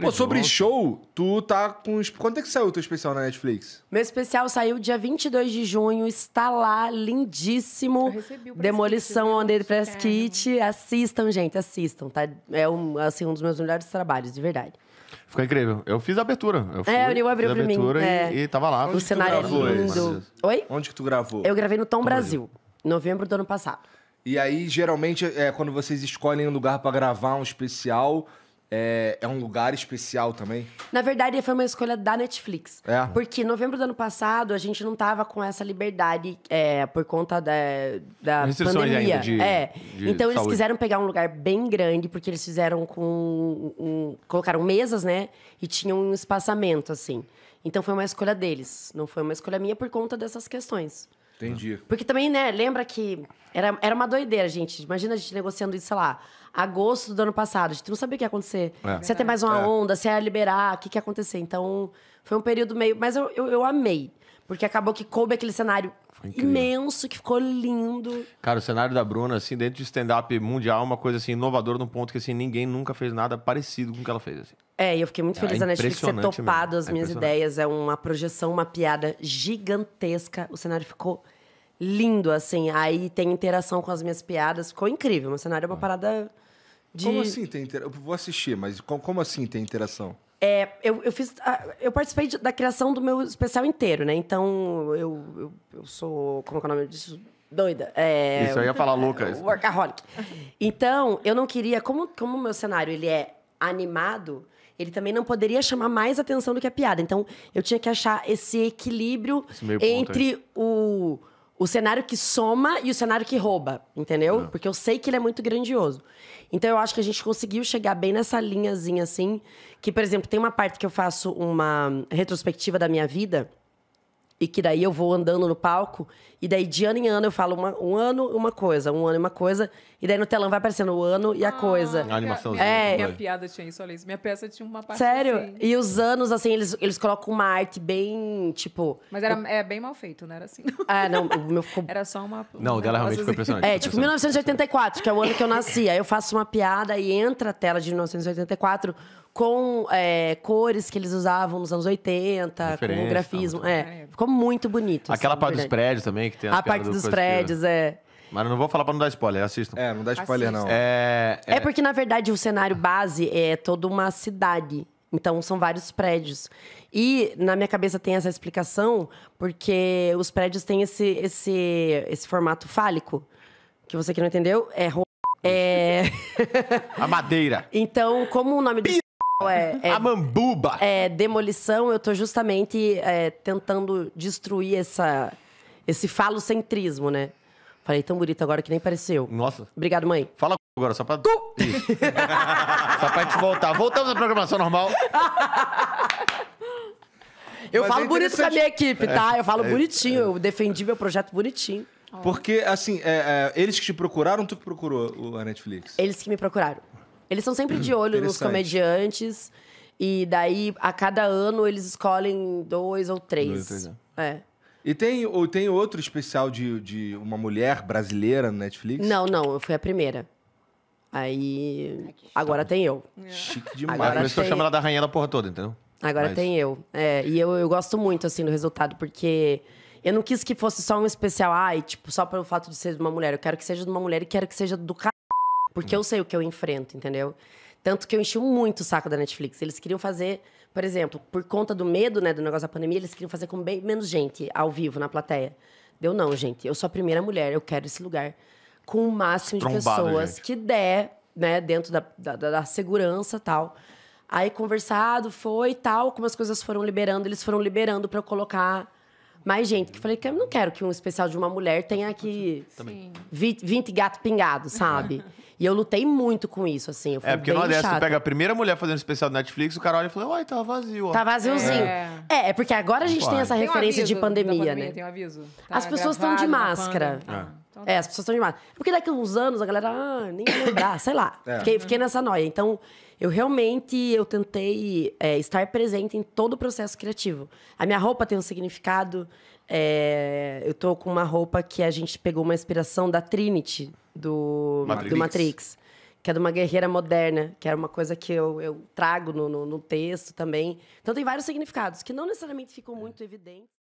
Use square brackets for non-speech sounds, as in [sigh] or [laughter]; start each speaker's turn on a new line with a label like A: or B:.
A: Pô, sobre show, tu tá com. Quando é que saiu o teu especial na Netflix? Meu especial saiu dia 22 de junho, está lá, lindíssimo. Eu recebi o Demolição né? on the Press Kit. Assistam, gente, assistam, tá? É um, assim, um dos meus melhores trabalhos, de verdade. Ficou incrível. Eu fiz a abertura. Eu é, fui, é, o Nil abriu pra mim. E, é. e tava lá. Onde o cenário é lindo. Oi? Onde que tu gravou? Eu gravei no Tom, Tom Brasil, Brasil, novembro do ano passado. E aí, geralmente, é, quando vocês escolhem um lugar para gravar um especial, é, é, um lugar especial também? Na verdade, foi uma escolha da Netflix. É. Porque novembro do ano passado, a gente não tava com essa liberdade é, por conta da, da pandemia. De, é. De então, saúde. eles quiseram pegar um lugar bem grande, porque eles fizeram com... Um, colocaram mesas, né? E tinham um espaçamento, assim. Então, foi uma escolha deles. Não foi uma escolha minha por conta dessas questões. Entendi. Tá. Porque também, né, lembra que era, era uma doideira, gente. Imagina a gente negociando isso, sei lá, agosto do ano passado. A gente não sabia o que ia acontecer. É. Se ia ter mais uma é. onda, se ia liberar, o que, que ia acontecer. Então, foi um período meio. Mas eu, eu, eu amei. Porque acabou que coube aquele cenário imenso, que ficou lindo. Cara, o cenário da Bruna, assim, dentro de stand-up mundial, é uma coisa assim, inovadora no ponto que assim, ninguém nunca fez nada parecido com o que ela fez. Assim. É, eu fiquei muito ah, feliz é, da Netflix ter topado mesmo. as é minhas é ideias. É uma projeção, uma piada gigantesca. O cenário ficou lindo, assim. Aí tem interação com as minhas piadas. Ficou incrível. O cenário é uma ah. parada de... Como assim tem interação? Eu vou assistir, mas como assim tem interação? É, eu, eu fiz. Ah, eu participei da criação do meu especial inteiro, né? Então, eu, eu, eu sou. Como é, é o nome disso? Doida. É, Isso eu ia falar, Lucas. Workaholic. Então, eu não queria. Como o meu cenário ele é animado, ele também não poderia chamar mais atenção do que a piada. Então, eu tinha que achar esse equilíbrio esse entre o, o cenário que soma e o cenário que rouba, entendeu? É. Porque eu sei que ele é muito grandioso. Então, eu acho que a gente conseguiu chegar bem nessa linhazinha assim. Que, por exemplo, tem uma parte que eu faço uma retrospectiva da minha vida e que daí eu vou andando no palco, e daí de ano em ano eu falo uma, um ano, uma coisa, um ano, uma coisa, e daí no telão vai aparecendo o ano e a ah, coisa. A animaçãozinha. É. Minha piada tinha isso, olha isso. Minha peça tinha uma parte. Sério? Assim. E os anos, assim, eles, eles colocam uma arte bem, tipo. Mas era eu... é, bem mal feito, não era assim. Ah, não, o meu ficou. [laughs] Era só uma. Não, o dela realmente ficou assim. impressionante. É, tipo 1984, que é o ano que eu nasci. Aí eu faço uma piada e entra a tela de 1984 com é, cores que eles usavam nos anos 80, com tá, grafismo. Tá é, ficou muito bonito. Assim, Aquela assim, parte dos prédios também, que tem A parte dos prédios, é. Mas eu não vou falar pra não dar spoiler, assistam. É, não dá spoiler, Assista. não. É, é... é porque, na verdade, o cenário base é toda uma cidade. Então, são vários prédios. E na minha cabeça tem essa explicação, porque os prédios têm esse, esse, esse formato fálico. Que você que não entendeu, é. É. A madeira. [laughs] Então, como o nome do. É, é, a mambuba! É, demolição, eu tô justamente é, tentando destruir essa, esse falocentrismo, né? Falei tão bonito agora que nem pareceu. Nossa. Obrigado, mãe. Fala agora, só pra. só pra te voltar. Voltamos à programação normal. [laughs] Eu Mas falo é bonito com a minha equipe, tá? Eu falo é, é. bonitinho, eu defendi meu projeto bonitinho. Porque, assim, é, eles que te procuraram, tu que procurou a Netflix? Eles que me procuraram. Eles são sempre de olho nos comediantes. E daí, a cada ano, eles escolhem dois ou três. Dois, né? É. E tem, ou tem outro especial de, de uma mulher brasileira no Netflix? Não, não, eu fui a primeira. Aí. agora tem eu. É. Chique demais. Agora Por isso eu chamo ela da rainha da porra toda, entendeu? Agora Mas- tem eu. É, e eu, eu gosto muito, assim, do resultado, porque eu não quis que fosse só um especial, ai, tipo, só pelo fato de ser de uma mulher. Eu quero que seja de uma mulher e quero que seja do cara. Porque hum. eu sei o que eu enfrento, entendeu? Tanto que eu enchi muito o saco da Netflix. Eles queriam fazer, por exemplo, por conta do medo, né, do negócio da pandemia, eles queriam fazer com bem menos gente ao vivo na plateia. Deu não, gente. Eu sou a primeira mulher, eu quero esse lugar com o máximo Trombado, de pessoas gente. que der, né, dentro da, da, da segurança tal. Aí conversado foi tal, como as coisas foram liberando, eles foram liberando para colocar mais gente. Que falei que eu não quero que um especial de uma mulher tenha aqui 20 gatos pingados, sabe? [laughs] E eu lutei muito com isso, assim. é, porque no é tu pega a primeira mulher fazendo especial do Netflix, o cara olha e fala, uai, tava tá vazio. Ó. Tá vaziozinho. É. é. é, porque agora a gente Pode. tem essa tem referência um de pandemia, pandemia, né? Tem um aviso. Tá as pessoas estão é. então é, tá. de máscara. É. as pessoas estão de máscara. Porque daqui a uns anos a galera, ah, nem vai lembrar, sei lá. É. Fiquei, fiquei nessa noia. Então, eu realmente eu tentei é, estar presente em todo o processo criativo. A minha roupa tem um significado, é, eu tô com uma roupa que a gente pegou uma inspiração da Trinity, do Matrix, do Matrix que é de uma guerreira moderna, que era uma coisa que eu, eu trago no, no, no texto também. Então tem vários significados que não necessariamente ficam muito evidentes.